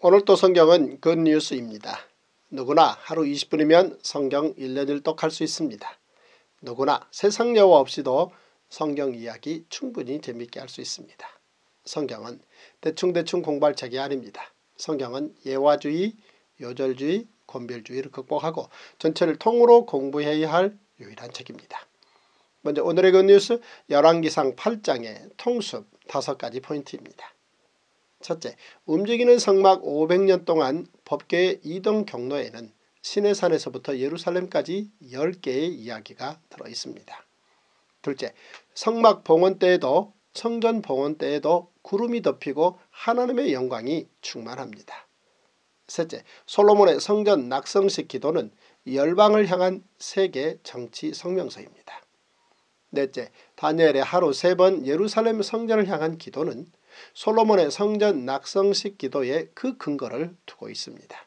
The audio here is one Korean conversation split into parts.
오늘도 성경은 굿뉴스입니다. 누구나 하루 20분이면 성경 1년 1독할 수 있습니다. 누구나 세상 여화 없이도 성경 이야기 충분히 재밌게 할 수 있습니다. 성경은 대충대충 공부할 책이 아닙니다. 성경은 예화주의, 요절주의, 권별주의를 극복하고 전체를 통으로 공부해야 할 유일한 책입니다. 먼저 오늘의 굿뉴스 열왕기상 8장의 통습 5가지 포인트입니다. 첫째, 움직이는 성막 500년 동안 법계의 이동 경로에는 시내산에서부터 예루살렘까지 10개의 이야기가 들어있습니다. 둘째, 성막 봉헌 때에도 성전 봉헌 때에도 구름이 덮이고 하나님의 영광이 충만합니다. 셋째, 솔로몬의 성전 낙성식 기도는 열방을 향한 세계 정치 성명서입니다. 넷째, 다니엘의 하루 세 번 예루살렘 성전을 향한 기도는 솔로몬의 성전 낙성식 기도에 그 근거를 두고 있습니다.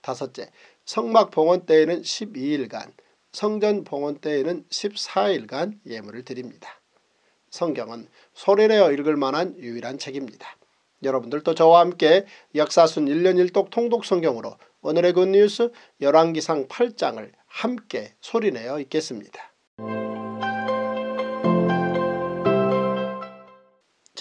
다섯째, 성막 봉헌 때에는 12일간, 성전 봉헌 때에는 14일간 예물을 드립니다. 성경은 소리내어 읽을 만한 유일한 책입니다. 여러분들도 저와 함께 역사순 1년 1독 통독 성경으로 오늘의 굿뉴스 열왕기상 8장을 함께 소리내어 읽겠습니다.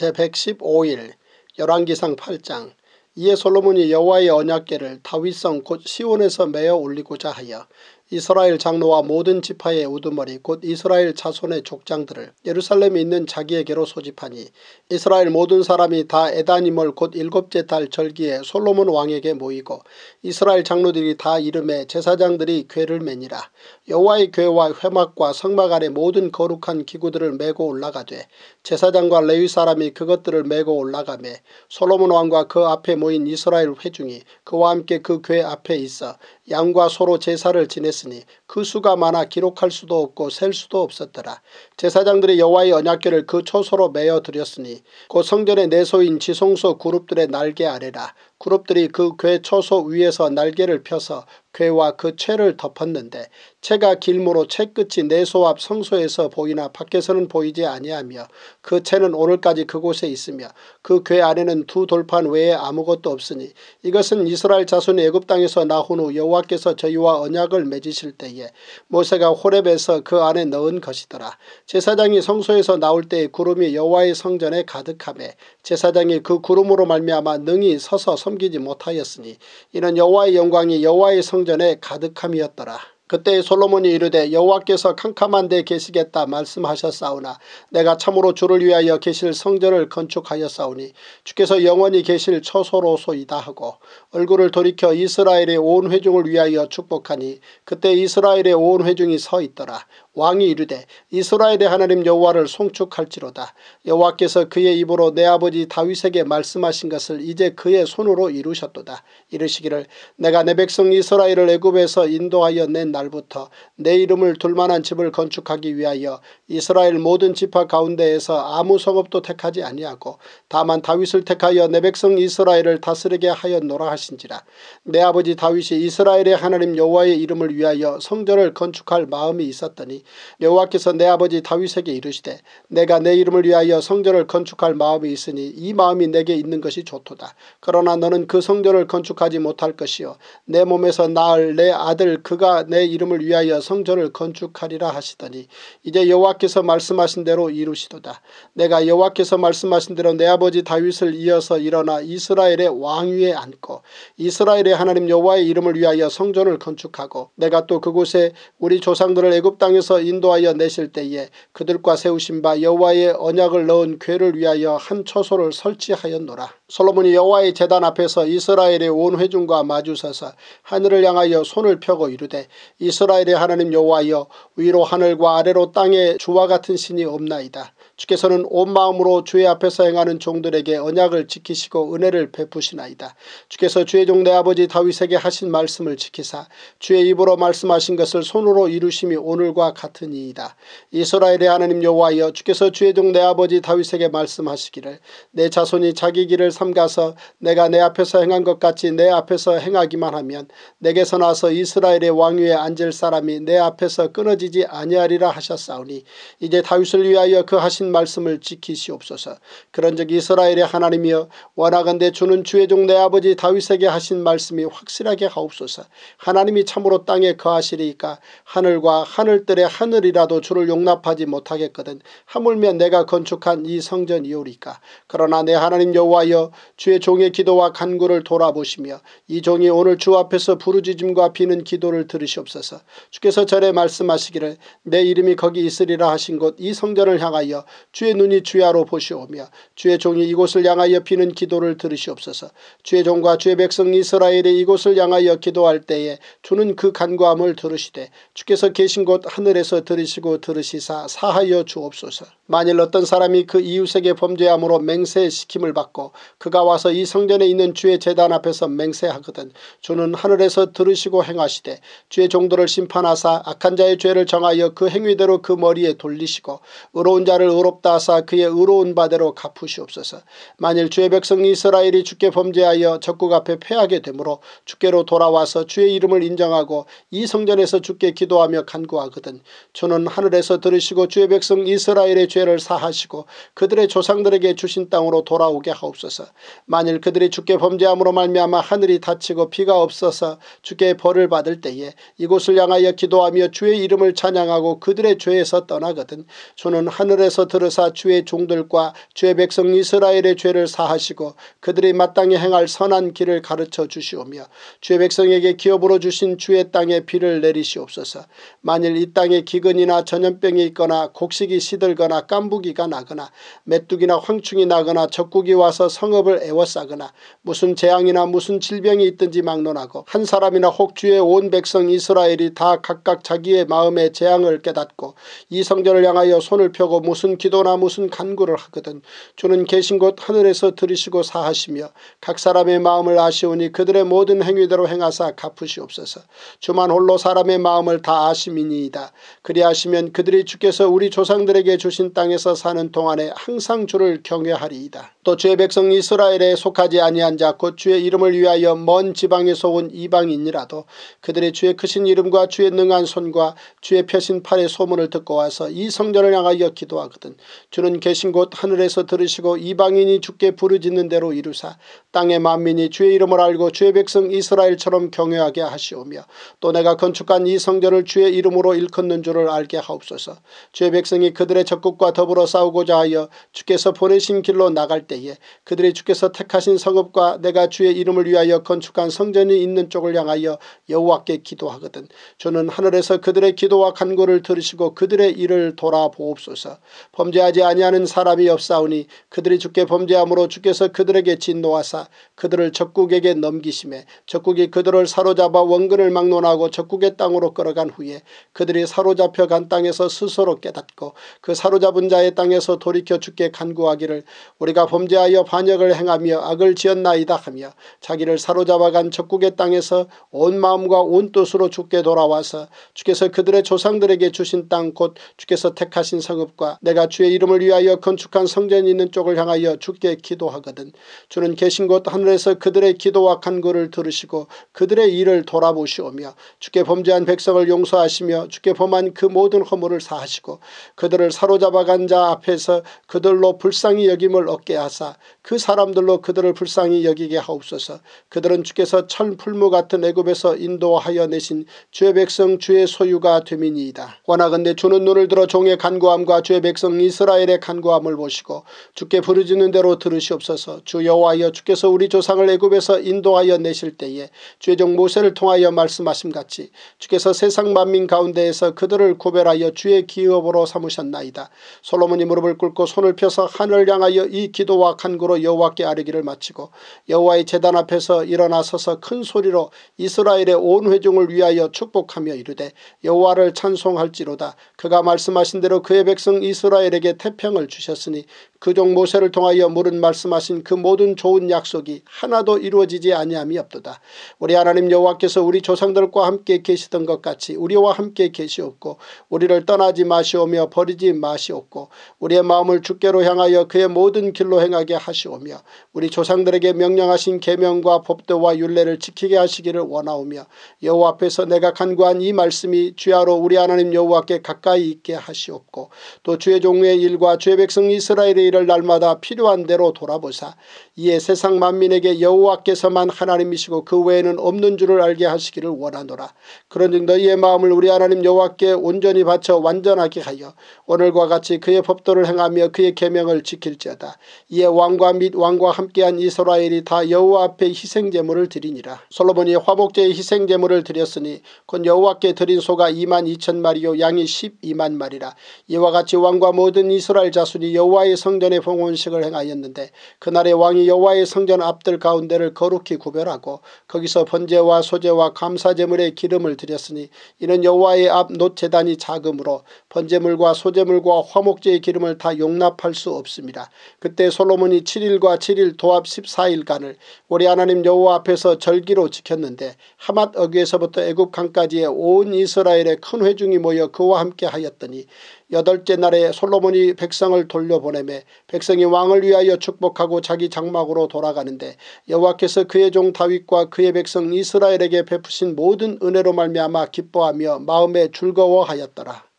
제115일 열왕기상 8장 이에 솔로몬이 여호와의 언약궤를 다윗성 곧 시온에서 메어 올리고자 하여 이스라엘 장로와 모든 지파의 우두머리 곧 이스라엘 자손의 족장들을 예루살렘에 있는 자기에게로 소집하니 이스라엘 모든 사람이 다 에다니멀 곧 일곱째 달 절기에 솔로몬 왕에게 모이고 이스라엘 장로들이 다 이름에 제사장들이 궤를 매니라 여호와의 궤와 회막과 성막 안에 모든 거룩한 기구들을 메고 올라가되 제사장과 레위 사람이 그것들을 메고 올라가매 솔로몬 왕과 그 앞에 모인 이스라엘 회중이 그와 함께 그궤 앞에 있어 양과 소로 제사를 지냈으니 그 수가 많아 기록할 수도 없고 셀 수도 없었더라. 제사장들이 여호와의 언약궤를 그 초소로 메어 드렸으니 곧 성전의 내소인 지성소 그룹들의 날개 아래라. 그룹들이 그괴 초소 위에서 날개를 펴서 괴와그 채를 덮었는데 채가 길모로 채끝이 내소 앞 성소에서 보이나 밖에서는 보이지 아니하며 그 채는 오늘까지 그곳에 있으며 그괴 안에는 두 돌판 외에 아무것도 없으니 이것은 이스라엘 자손 애굽 땅에서 나온 후 여호와께서 저희와 언약을 맺으실 때에 모세가 호렙에서 그 안에 넣은 것이더라. 제사장이 성소에서 나올 때에 구름이 여호와의 성전에 가득함에 제사장이 그 구름으로 말미암아 능히 서서 섬 섬기지 못하였으니 이는 여호와의 영광이 여호와의 성전에 가득함이었더라. 그때 솔로몬이 이르되 여호와께서 캄캄한 데 계시겠다 말씀하셨사오나 내가 참으로 주를 위하여 계실 성전을 건축하였사오니 주께서 영원히 계실 처소로소이다 하고 얼굴을 돌이켜 이스라엘의 온 회중을 위하여 축복하니 그때 이스라엘의 온 회중이 서 있더라. 왕이 이르되 이스라엘의 하나님 여호와를 송축할지로다. 여호와께서 그의 입으로 내 아버지 다윗에게 말씀하신 것을 이제 그의 손으로 이루셨도다. 이르시기를 내가 내 백성 이스라엘을 애굽에서 인도하여 낸 나. 날부터 내 이름을 둘만한 집을 건축하기 위하여 이스라엘 모든 집파 가운데에서 아무 성읍도 택하지 아니하고 다만 다윗을 택하여 내 백성 이스라엘을 다스리게 하여노라 하신지라. 내 아버지 다윗이 이스라엘의 하나님 여호와의 이름을 위하여 성전을 건축할 마음이 있었더니 여호와께서 내 아버지 다윗에게 이르시되 내가 내 이름을 위하여 성전을 건축할 마음이 있으니 이 마음이 내게 있는 것이 좋도다. 그러나 너는 그 성전을 건축하지 못할 것이요 내 몸에서 나을내 아들 그가 내 이름을 위하여 성전을 건축하리라 하시더니 이제 여호와께서 말씀하신 대로 이루시도다. 내가 여호와께서 말씀하신 대로 내 아버지 다윗을 이어서 일어나 이스라엘의 왕위에 앉고 이스라엘의 하나님 여호와의 이름을 위하여 성전을 건축하고 내가 또 그곳에 우리 조상들을 애굽 땅에서 인도하여 내실 때에 그들과 세우신 바 여호와의 언약을 넣은 궤를 위하여 한 처소를 설치하였노라. 솔로몬이 여호와의 재단 앞에서 이스라엘의 온 회중과 마주서서 하늘을 향하여 손을 펴고 이르되 이스라엘의 하나님 여호와여 위로 하늘과 아래로 땅에 주와 같은 신이 없나이다. 주께서는 온 마음으로 주의 앞에서 행하는 종들에게 언약을 지키시고 은혜를 베푸시나이다. 주께서 주의 종 내 아버지 다윗에게 하신 말씀을 지키사 주의 입으로 말씀하신 것을 손으로 이루심이 오늘과 같으니이다. 이스라엘의 하나님 여호와여 주께서 주의 종 내 아버지 다윗에게 말씀하시기를 내 자손이 자기 길을 삼가서 내가 내 앞에서 행한 것 같이 내 앞에서 행하기만 하면 내게서 나서 이스라엘의 왕위에 앉을 사람이 내 앞에서 끊어지지 아니하리라 하셨사오니 이제 다윗을 위하여 그 하신 말씀을 지키시옵소서. 그런즉 이스라엘의 하나님이여 원하건대 주는 주의 종내 아버지 다윗에게 하신 말씀이 확실하게 하옵소서. 하나님이 참으로 땅에 거하시리까 하늘과 하늘들의 하늘이라도 주를 용납하지 못하겠거든 하물며 내가 건축한 이 성전이오리까 그러나 내 하나님 여호와여 주의 종의 기도와 간구를 돌아보시며 이 종이 오늘 주 앞에서 부르짖음과 비는 기도를 들으시옵소서. 주께서 전에 말씀하시기를 내 이름이 거기 있으리라 하신 곳 이 성전을 향하여 주의 눈이 주야로 보시오며 주의 종이 이곳을 향하여 비는 기도를 들으시옵소서. 주의 종과 주의 백성 이스라엘이 이곳을 향하여 기도할 때에 주는 그 간구함을 들으시되 주께서 계신 곳 하늘에서 들으시고 들으시사 사하여 주옵소서. 만일 어떤 사람이 그 이웃에게 범죄함으로 맹세시킴을 받고 그가 와서 이 성전에 있는 주의 재단 앞에서 맹세하거든 주는 하늘에서 들으시고 행하시되 주의 종들을 심판하사 악한 자의 죄를 정하여 그 행위대로 그 머리에 돌리시고 의로운 자를 의롭다 하사 그의 의로운 바대로 갚으시옵소서 만일 주의 백성 이스라엘이 주께 범죄하여 적국 앞에 패하게 되므로 주께로 돌아와서 주의 이름을 인정하고 이 성전에서 주께 기도하며 간구하거든 주는 하늘에서 들으시고 주의 백성 이스라엘의 죄를 사하시고 그들의 조상들에게 주신 땅으로 돌아오게 하옵소서 만일 그들이 주께 범죄함으로 말미암아 하늘이 다치고 비가 없어서 주께 벌을 받을 때에 이곳을 향하여 기도하며 주의 이름을 찬양하고 그들의 죄에서 떠나거든 주는 하늘에서 들으사 주의 종들과 주의 백성 이스라엘의 죄를 사하시고 그들이 마땅히 행할 선한 길을 가르쳐 주시오며 주의 백성에게 기업으로 주신 주의 땅에 비를 내리시옵소서 만일 이 땅에 기근이나 전염병이 있거나 곡식이 시들거나 깐부기가 나거나 메뚜기나 황충이 나거나 적국이 와서 성읍 율법을 애워싸거나 무슨 재앙이나 무슨 질병이 있든지 막론하고 한 사람이나 혹 주의 온 백성 이스라엘이 다 각각 자기의 마음의 재앙을 깨닫고 이 성전을 향하여 손을 펴고 무슨 기도나 무슨 간구를 하거든 주는 계신 곳 하늘에서 들으시고 사하시며 각 사람의 마음을 아시오니 그들의 모든 행위대로 행하사 갚으시옵소서 주만 홀로 사람의 마음을 다 아심이니이다 그리하시면 그들이 주께서 우리 조상들에게 주신 땅에서 사는 동안에 항상 주를 경외하리이다 또 주의 백성 이스라엘 이스라엘에 속하지 아니한 자 곧 주의 이름을 위하여 먼 지방에서 온 이방인이라도 그들의 주의 크신 이름과 주의 능한 손과 주의 펴신 팔의 소문을 듣고 와서 이 성전을 향하여 기도하거든 주는 계신 곳 하늘에서 들으시고 이방인이 주께 부르짖는 대로 이루사 땅의 만민이 주의 이름을 알고 주의 백성 이스라엘처럼 경외하게 하시오며 또 내가 건축한 이 성전을 주의 이름으로 일컫는 줄을 알게 하옵소서 주의 백성이 그들의 적국과 더불어 싸우고자 하여 주께서 보내신 길로 나갈 때에 그들의 주께서 택하신 성읍과 내가 주의 이름을 위하여 건축한 성전이 있는 쪽을 향하여 여호와께 기도하거든 주는 하늘에서 그들의 기도와 간구를 들으시고 그들의 일을 돌아보옵소서 범죄하지 아니하는 사람이 없사오니 그들이 주께 범죄함으로 주께서 그들에게 진노하사 그들을 적국에게 넘기심에 적국이 그들을 사로잡아 원근을 막론하고 적국의 땅으로 끌어간 후에 그들이 사로잡혀 간 땅에서 스스로 깨닫고 그 사로잡은 자의 땅에서 돌이켜 주께 간구하기를 우리가 범죄하여 반역 악을 행하며 악을 지었나이다 하며 자기를 사로잡아간 적국의 땅에서 온 마음과 온 뜻으로 죽게 돌아와서 주께서 그들의 조상들에게 주신 땅 곧 주께서 택하신 성읍과 내가 주의 이름을 위하여 건축한 성전이 있는 쪽을 향하여 주께 기도하거든 주는 계신 곳 하늘에서 그들의 기도와 간구를 들으시고 그들의 일을 돌아보시오며 주께 범죄한 백성을 용서하시며 주께 범한 그 모든 허물을 사하시고 그들을 사로잡아간 자 앞에서 그들로 불쌍히 여김을 얻게 하사 그 사람들로 그들을 불쌍히 여기게 하옵소서 그들은 주께서 철풀무 같은 애굽에서 인도하여 내신 주의 백성 주의 소유가 됨이니이다. 원하건대 주는 눈을 들어 종의 간구함과 주의 백성 이스라엘의 간구함을 보시고 주께 부르짖는 대로 들으시옵소서 주 여호와여 주께서 우리 조상을 애굽에서 인도하여 내실 때에 주의 종 모세를 통하여 말씀하심같이 주께서 세상 만민 가운데에서 그들을 구별하여 주의 기업으로 삼으셨나이다. 솔로몬이 무릎을 꿇고 손을 펴서 하늘 향하여 이 기도와 간구로 여호와 여호와께 아뢰기를 마치고 여호와의 재단 앞에서 일어나서서 큰 소리로 이스라엘의 온 회중을 위하여 축복하며 이르되 여호와를 찬송할지로다 그가 말씀하신 대로 그의 백성 이스라엘에게 태평을 주셨으니 그 종 모세를 통하여 물은 말씀하신 그 모든 좋은 약속이 하나도 이루어지지 아니함이 없도다. 우리 하나님 여호와께서 우리 조상들과 함께 계시던 것 같이 우리와 함께 계시옵고 우리를 떠나지 마시오며 버리지 마시옵고 우리의 마음을 주께로 향하여 그의 모든 길로 행하게 하시오며 원하오며 우리 조상들에게 명령하신 계명과 법도와 윤례를 지키게 하시기를 원하오며 여호와 앞에서 내가 간구한 이 말씀이 주야로 우리 하나님 여호와께 가까이 있게 하시옵고 또 주의 종의 일과 주의 백성 이스라엘의 일을 날마다 필요한 대로 돌아보사 이에 세상 만민에게 여호와께서만 하나님이시고 그 외에는 없는 줄을 알게 하시기를 원하노라. 그런즉 너희의 마음을 우리 하나님 여호와께 온전히 바쳐 완전하게 하여 오늘과 같이 그의 법도를 행하며 그의 계명을 지킬지어다. 이에 왕과 및 왕과 함께한 이스라엘이 다 여호와 앞에 희생제물을 드리니라. 솔로몬이 화목제의 희생제물을 드렸으니 곧 여호와께 드린 소가 2만 2천 마리요 양이 12만 마리라. 이와 같이 왕과 모든 이스라엘 자손이 여호와의 성전에 봉헌식을 행하였는데 그날에 왕이 여호와의 성전 앞들 가운데를 거룩히 구별하고 거기서 번제와 소제와 감사제물의 기름을 드렸으니 이는 여호와의 앞 노체단이 자금으로 번제물과 소제물과 화목제의 기름을 다 용납할 수 없습니다. 그때 솔로몬이 7일과 7일과 7일 도합 14일간을 우리 하나님 여호와 앞에서 절기로 지켰는데 하맛 어귀에서부터 애굽 강까지의 온 이스라엘의 큰 회중이 모여 그와 함께 하였더니 여덟째 날에 솔로몬이 백성을 돌려보내매 백성이 왕을 위하여 축복하고 자기 장막으로 돌아가는데 여호와께서 그의 종 다윗과 그의 백성 이스라엘에게 베푸신 모든 은혜로 말미암아 기뻐하며 마음에 즐거워하였더라.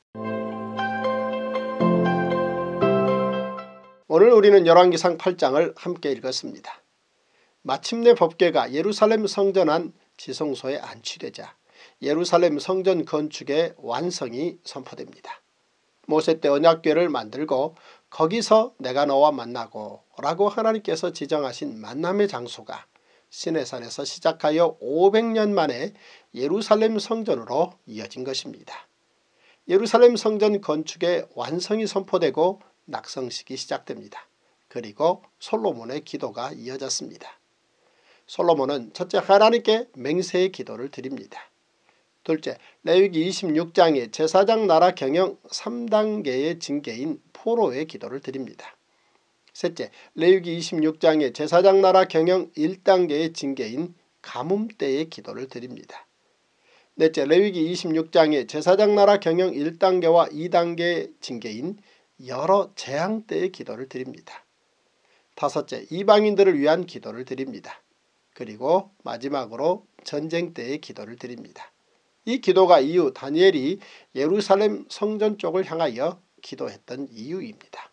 오늘 우리는 열왕기상 8장을 함께 읽었습니다. 마침내 법계가 예루살렘 성전 안 지성소에 안치되자 예루살렘 성전 건축의 완성이 선포됩니다. 모세 때 언약궤를 만들고 거기서 내가 너와 만나고 라고 하나님께서 지정하신 만남의 장소가 시내산에서 시작하여 500년 만에 예루살렘 성전으로 이어진 것입니다. 예루살렘 성전 건축의 완성이 선포되고 낙성식이 시작됩니다. 그리고 솔로몬의 기도가 이어졌습니다. 솔로몬은 첫째 하나님께 맹세의 기도를 드립니다. 둘째 레위기 26장의 제사장 나라 경영 3단계의 징계인 포로의 기도를 드립니다. 셋째 레위기 26장의 제사장 나라 경영 1단계의 징계인 가뭄 때의 기도를 드립니다. 넷째 레위기 26장의 제사장 나라 경영 1단계와 2단계 의 징계인 여러 재앙 때의 기도를 드립니다. 다섯째, 이방인들을 위한 기도를 드립니다. 그리고 마지막으로 전쟁 때의 기도를 드립니다. 이 기도가 이후 다니엘이 예루살렘 성전 쪽을 향하여 기도했던 이유입니다.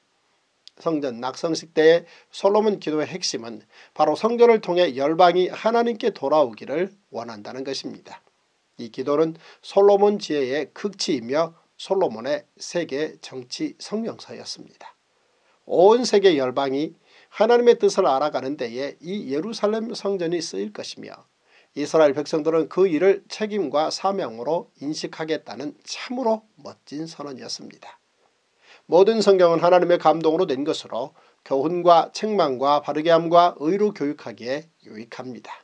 성전 낙성식 때 솔로몬 기도의 핵심은 바로 성전을 통해 열방이 하나님께 돌아오기를 원한다는 것입니다. 이 기도는 솔로몬 지혜의 극치이며 솔로몬의 세계 정치 성명서였습니다. 온 세계 열방이 하나님의 뜻을 알아가는 데에 이 예루살렘 성전이 쓰일 것이며 이스라엘 백성들은 그 일을 책임과 사명으로 인식하겠다는 참으로 멋진 선언이었습니다. 모든 성경은 하나님의 감동으로 낸 것으로 교훈과 책망과 바르게함과 의로 교육하기에 유익합니다.